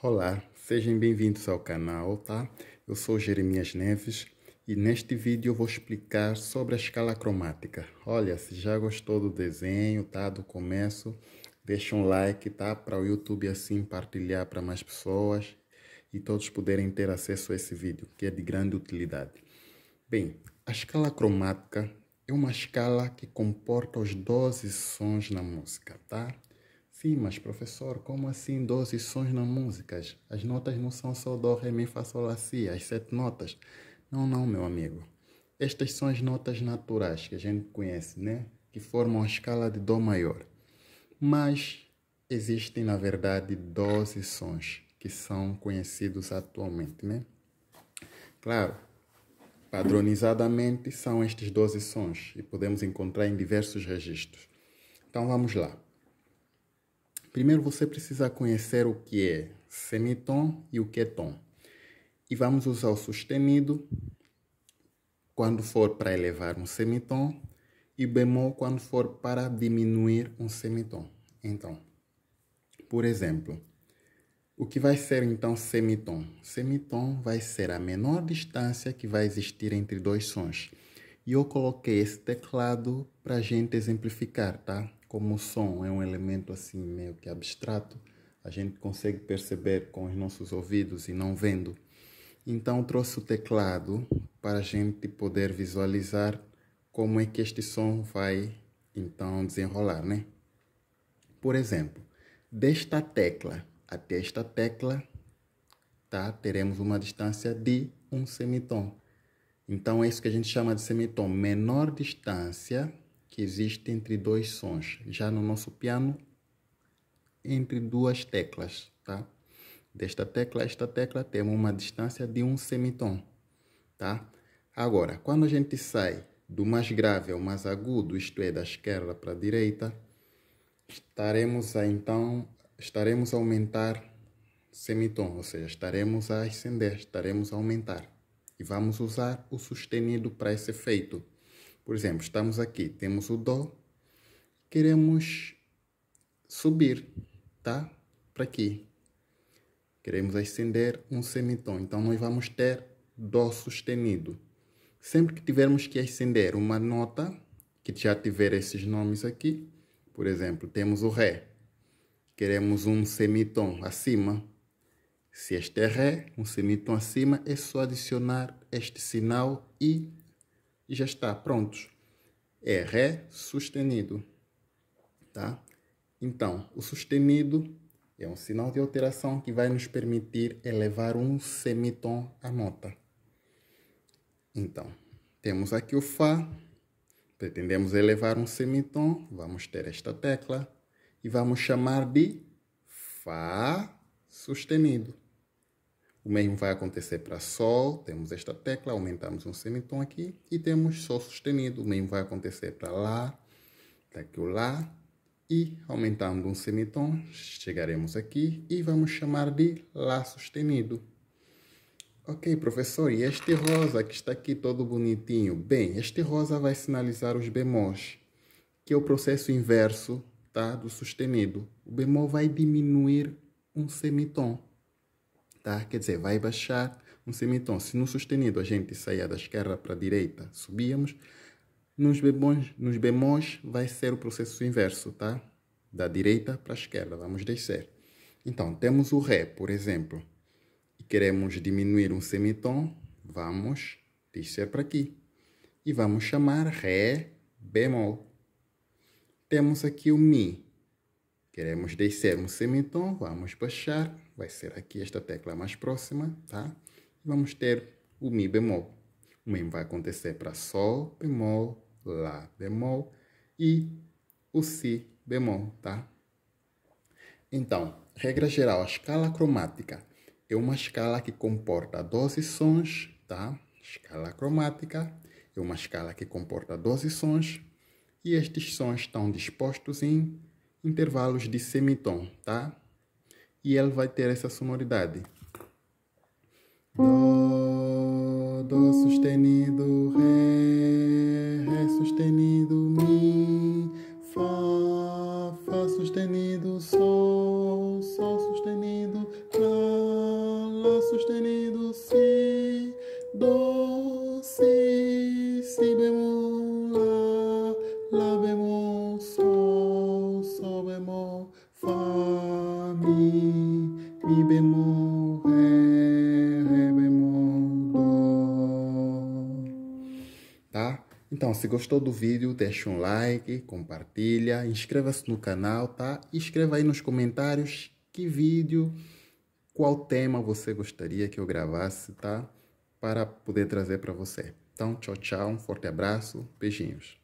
Olá, sejam bem-vindos ao canal, tá? Eu sou Jeremias Neves e neste vídeo eu vou explicar sobre a escala cromática. Olha, se já gostou do desenho, tá? Do começo, deixa um like, tá? Para o YouTube assim partilhar para mais pessoas e todos poderem ter acesso a esse vídeo, que é de grande utilidade. Bem, a escala cromática é uma escala que comporta os 12 sons na música, tá? Sim, mas professor, como assim 12 sons na música? As notas não são só dó, ré, mi, fá, sol, lá, si, as sete notas. Não, não, meu amigo. Estas são as notas naturais que a gente conhece, né? Que formam a escala de dó maior. Mas existem, na verdade, 12 sons que são conhecidos atualmente, né? Claro, padronizadamente são estes 12 sons e podemos encontrar em diversos registros. Então vamos lá. Primeiro você precisa conhecer o que é semitom e o que é tom. E vamos usar o sustenido quando for para elevar um semitom e bemol quando for para diminuir um semitom. Então, por exemplo, o que vai ser então semitom? Semitom vai ser a menor distância que vai existir entre dois sons. E eu coloquei esse teclado para a gente exemplificar, tá? como o som é um elemento assim meio que abstrato, a gente consegue perceber com os nossos ouvidos e não vendo. Então trouxe o teclado para a gente poder visualizar como é que este som vai então desenrolar, né? Por exemplo, desta tecla até esta tecla, tá? Teremos uma distância de um semitom. Então é isso que a gente chama de semitom, menor distância que existe entre dois sons. Já no nosso piano, entre duas teclas, tá? Desta tecla a esta tecla temos uma distância de um semitom, tá? Agora, quando a gente sai do mais grave ao mais agudo, isto é, da esquerda para a direita, estaremos a, então, estaremos a aumentar semitom, ou seja, estaremos a ascender, estaremos a aumentar. E vamos usar o sustenido para esse efeito. Por exemplo, estamos aqui, temos o Dó, queremos subir, tá? Para aqui. Queremos ascender um semitom, então nós vamos ter Dó sustenido. Sempre que tivermos que ascender uma nota, que já tiver esses nomes aqui, por exemplo, temos o Ré, queremos um semitom acima. Se este é Ré, um semitom acima, é só adicionar este sinal e e já está prontos. É Ré sustenido, tá? Então, o sustenido é um sinal de alteração que vai nos permitir elevar um semitom à nota. Então, temos aqui o Fá, pretendemos elevar um semitom, vamos ter esta tecla e vamos chamar de Fá sustenido. O mesmo vai acontecer para Sol, temos esta tecla, aumentamos um semitom aqui e temos Sol sustenido. O mesmo vai acontecer para Lá, daqui tá aqui o Lá e aumentando um semitom, chegaremos aqui e vamos chamar de Lá sustenido. Ok, professor, e este rosa que está aqui todo bonitinho? Bem, este rosa vai sinalizar os bemóis, que é o processo inverso tá, do sustenido. O bemol vai diminuir um semitom. Tá? quer dizer, vai baixar um semitom. Se no sustenido a gente sair da esquerda para a direita, subíamos, nos bemões, nos bemões vai ser o processo inverso, tá? Da direita para a esquerda, vamos descer. Então, temos o Ré, por exemplo, e queremos diminuir um semitom, vamos descer para aqui. E vamos chamar Ré bemol. Temos aqui o Mi, Queremos descer um semitom, vamos baixar, vai ser aqui esta tecla mais próxima, tá? vamos ter o Mi bemol. O mesmo vai acontecer para Sol bemol, Lá bemol e o Si bemol, tá? Então, regra geral, a escala cromática é uma escala que comporta 12 sons, tá? Escala cromática é uma escala que comporta 12 sons e estes sons estão dispostos em intervalos de semitom, tá? E ela vai ter essa sonoridade. Dó, Dó sustenido, Ré, Ré sustenido, Mi, Fá, Fá sustenido, Sol, Sol sustenido, Lá, Lá sustenido, Si, Dó, Si, Si bemol, Lá, Lá bemol, Sol. Então, se gostou do vídeo, deixa um like, compartilha, inscreva-se no canal, tá? E escreva aí nos comentários que vídeo, qual tema você gostaria que eu gravasse, tá? Para poder trazer para você. Então, tchau, tchau, um forte abraço, beijinhos.